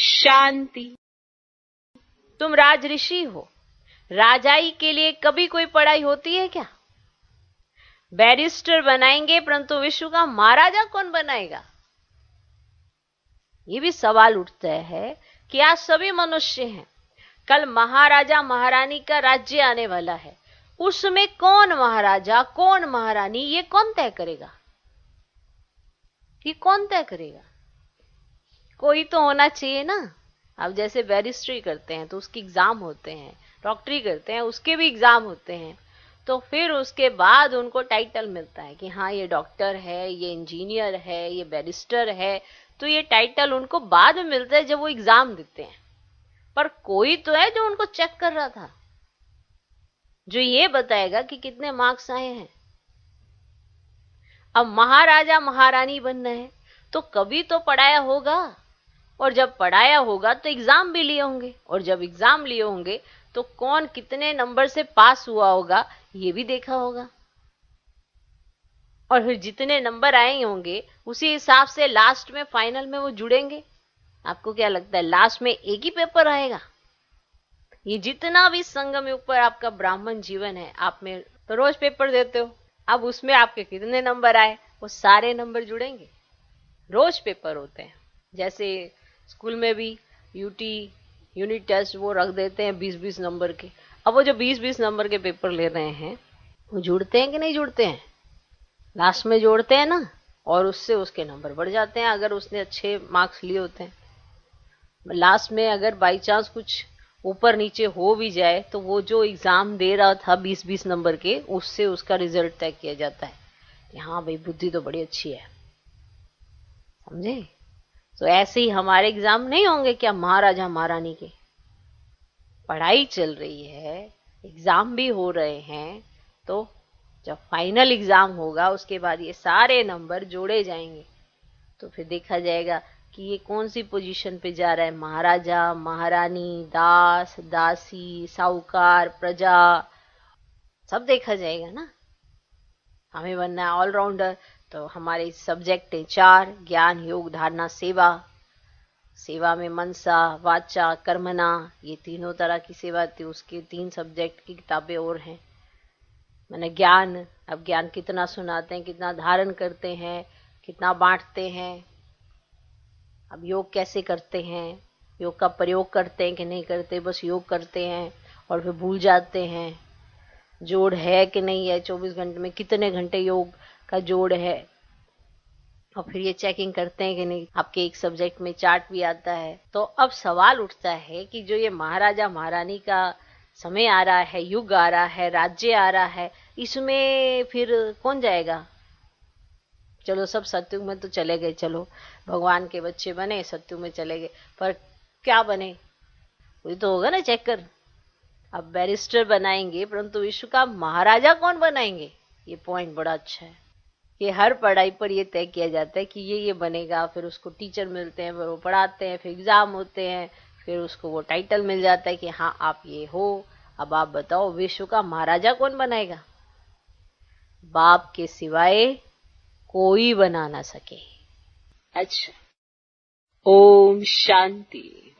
शांति तुम राज ऋषि हो राजाई के लिए कभी कोई पढ़ाई होती है क्या बैरिस्टर बनाएंगे परंतु विश्व का महाराजा कौन बनाएगा ये भी सवाल उठता है कि आज सभी मनुष्य हैं कल महाराजा महारानी का राज्य आने वाला है उसमें कौन महाराजा कौन महारानी ये कौन तय करेगा ये कौन तय करेगा कोई तो होना चाहिए ना अब जैसे बैरिस्ट्री करते हैं तो उसके एग्ज़ाम होते हैं डॉक्टरी करते हैं उसके भी एग्ज़ाम होते हैं तो फिर उसके बाद उनको टाइटल मिलता है कि हाँ ये डॉक्टर है ये इंजीनियर है ये बैरिस्टर है तो ये टाइटल उनको बाद में मिलता है जब वो एग्ज़ाम देते हैं पर कोई तो है जो उनको चेक कर रहा था जो ये बताएगा कि कितने मार्क्स आए हैं अब महाराजा महारानी बनना है तो कभी तो पढ़ाया होगा और जब पढ़ाया होगा तो एग्जाम भी लिए होंगे और जब एग्जाम लिए होंगे तो कौन कितने नंबर से पास हुआ होगा ये भी देखा होगा और फिर जितने नंबर आए होंगे उसी हिसाब से लास्ट में फाइनल में वो जुड़ेंगे आपको क्या लगता है लास्ट में एक ही पेपर आएगा ये जितना भी संगम ऊपर आपका ब्राह्मण जीवन है आप में तो रोज पेपर देते हो अब उसमें आपके कितने नंबर आए वो सारे नंबर जुड़ेंगे रोज पेपर होते हैं जैसे स्कूल में भी यूटी यूनिट टेस्ट वो रख देते हैं बीस बीस नंबर के अब वो जो बीस बीस नंबर के पेपर ले रहे हैं वो जुड़ते हैं कि नहीं जुड़ते हैं लास्ट में जोड़ते हैं ना और उससे उसके नंबर बढ़ जाते हैं अगर उसने अच्छे मार्क्स लिए होते हैं लास्ट में अगर बाई चांस कुछ ऊपर नीचे हो भी जाए तो वो जो एग्ज़ाम दे रहा था बीस बीस नंबर के उससे उसका रिजल्ट तय किया जाता है कि हाँ भाई बुद्धि तो बड़ी अच्छी है समझे तो ऐसे ही हमारे एग्जाम नहीं होंगे क्या महाराजा महारानी के पढ़ाई चल रही है एग्जाम भी हो रहे हैं तो जब फाइनल एग्जाम होगा उसके बाद ये सारे नंबर जोड़े जाएंगे तो फिर देखा जाएगा कि ये कौन सी पोजीशन पे जा रहा है महाराजा महारानी दास दासी साहूकार प्रजा सब देखा जाएगा ना हमें बनना है ऑलराउंडर तो हमारे सब्जेक्ट हैं चार ज्ञान योग धारणा सेवा सेवा में मनसा वाचा कर्मना ये तीनों तरह की सेवा थी उसके तीन सब्जेक्ट की किताबें और हैं मैंने ज्ञान अब ज्ञान कितना सुनाते हैं कितना धारण करते हैं कितना बांटते हैं अब योग कैसे करते हैं योग का प्रयोग करते हैं कि नहीं करते बस योग करते हैं और फिर भूल जाते हैं जोड़ है कि नहीं है चौबीस घंटे में कितने घंटे योग का जोड़ है और फिर ये चेकिंग करते हैं कि नहीं आपके एक सब्जेक्ट में चार्ट भी आता है तो अब सवाल उठता है कि जो ये महाराजा महारानी का समय आ रहा है युग आ रहा है राज्य आ रहा है इसमें फिर कौन जाएगा चलो सब सत्युग में तो चले गए चलो भगवान के बच्चे बने सत्युग में चले गए पर क्या बने कोई तो होगा ना चेक कर अब बैरिस्टर बनाएंगे परंतु विश्व का महाराजा कौन बनाएंगे ये पॉइंट बड़ा अच्छा है कि हर पढ़ाई पर ये तय किया जाता है कि ये ये बनेगा फिर उसको टीचर मिलते हैं फिर वो पढ़ाते हैं फिर एग्ज़ाम होते हैं फिर उसको वो टाइटल मिल जाता है कि हाँ आप ये हो अब आप बताओ विश्व का महाराजा कौन बनाएगा बाप के सिवाय कोई बना ना सके अच्छा ओम शांति